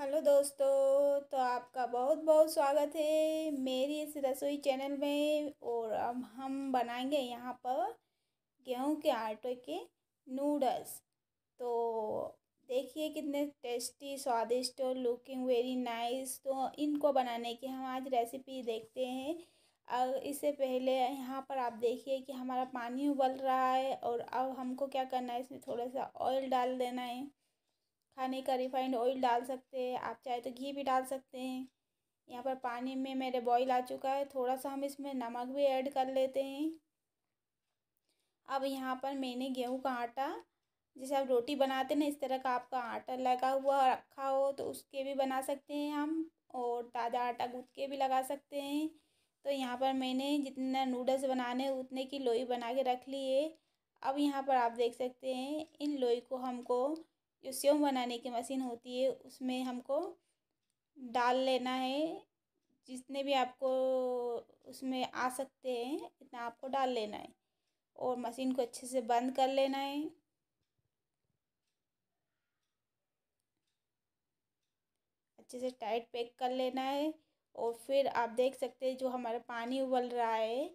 hello दोस्तों तो आपका बहुत बहुत स्वागत है मेरी इस रसोई चैनल में और अब हम बनाएंगे यहाँ पर गेहूं के आटे के नूडल्स तो देखिए कितने टेस्टी स्वादिष्ट और लुकिंग वेरी नाइस तो इनको बनाने की हम आज रेसिपी देखते हैं अब इससे पहले यहाँ पर आप देखिए कि हमारा पानी उबल रहा है और अब हमको क्या करना है इसमें थोड़ा सा ऑयल डाल देना है खाने का रिफाइंड ऑयल डाल सकते हैं आप चाहे तो घी भी डाल सकते हैं यहाँ पर पानी में मेरे बॉईल आ चुका है थोड़ा सा हम इसमें नमक भी ऐड कर लेते हैं अब यहाँ पर मैंने गेहूं का आटा जैसे आप रोटी बनाते ना इस तरह का आपका आटा लगा हुआ रखा हो तो उसके भी बना सकते हैं हम और ताज़ा आटा गूँथ के भी लगा सकते हैं तो यहाँ पर मैंने जितना नूडल्स बनाने उतने की लोई बना के रख ली है अब यहाँ पर आप देख सकते हैं इन लोई को हमको जो सेव बनाने की मशीन होती है उसमें हमको डाल लेना है जितने भी आपको उसमें आ सकते हैं इतना आपको डाल लेना है और मशीन को अच्छे से बंद कर लेना है अच्छे से टाइट पैक कर लेना है और फिर आप देख सकते हैं जो हमारा पानी उबल रहा है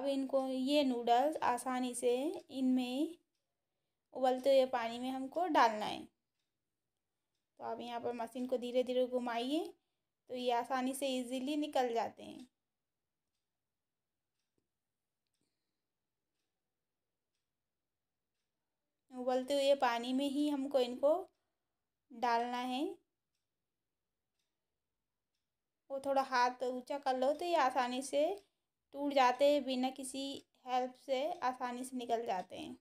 अब इनको ये नूडल्स आसानी से इनमें उबलते हुए पानी में हमको डालना है तो आप यहाँ पर मशीन को धीरे धीरे घुमाइए तो ये आसानी से इजीली निकल जाते हैं उबलते हुए पानी में ही हमको इनको डालना है वो थोड़ा हाथ ऊंचा कर लो तो ये आसानी से टूट जाते हैं बिना किसी हेल्प से आसानी से निकल जाते हैं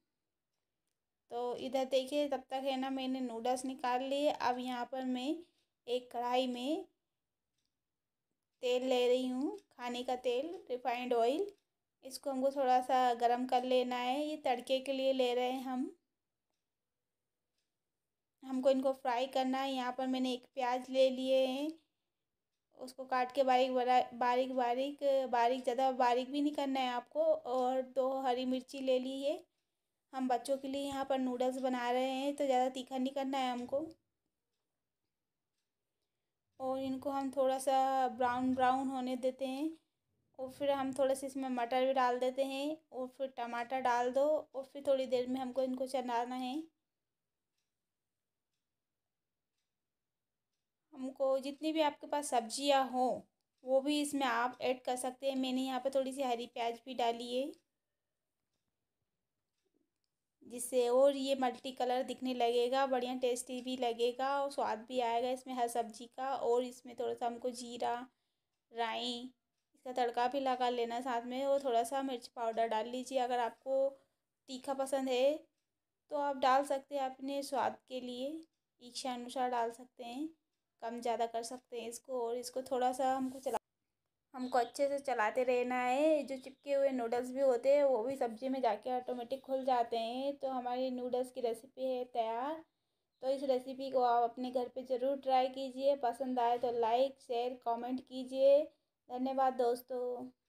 तो इधर देखिए तब तक है ना मैंने नूडल्स निकाल लिए अब यहाँ पर मैं एक कढ़ाई में तेल ले रही हूँ खाने का तेल रिफाइंड ऑयल इसको हमको थोड़ा सा गरम कर लेना है ये तड़के के लिए ले रहे हैं हम हमको इनको फ्राई करना है यहाँ पर मैंने एक प्याज ले लिए हैं उसको काट के बारीक बारीक बारीक बारीक ज़्यादा बारीक भी नहीं करना है आपको और दो हरी मिर्ची ले ली है हम बच्चों के लिए यहाँ पर नूडल्स बना रहे हैं तो ज़्यादा तीखा नहीं करना है हमको और इनको हम थोड़ा सा ब्राउन ब्राउन होने देते हैं और फिर हम थोड़ा सा इसमें मटर भी डाल देते हैं और फिर टमाटर डाल दो और फिर थोड़ी देर में हमको इनको चलाना है हमको जितनी भी आपके पास सब्जियां हो वो भी इसमें आप ऐड कर सकते हैं मैंने यहाँ पर थोड़ी सी हरी प्याज भी डाली है जिससे और ये मल्टी कलर दिखने लगेगा बढ़िया टेस्टी भी लगेगा और स्वाद भी आएगा इसमें हर सब्जी का और इसमें थोड़ा सा हमको जीरा राई इसका तड़का भी लगा लेना साथ में और थोड़ा सा मिर्च पाउडर डाल लीजिए अगर आपको तीखा पसंद है तो आप डाल सकते हैं अपने स्वाद के लिए इच्छा अनुसार डाल सकते हैं कम ज़्यादा कर सकते हैं इसको और इसको थोड़ा सा हमको चला हमको अच्छे से चलाते रहना है जो चिपके हुए नूडल्स भी होते हैं वो भी सब्ज़ी में जाके ऑटोमेटिक खुल जाते हैं तो हमारी नूडल्स की रेसिपी है तैयार तो इस रेसिपी को आप अपने घर पे ज़रूर ट्राई कीजिए पसंद आए तो लाइक शेयर कमेंट कीजिए धन्यवाद दोस्तों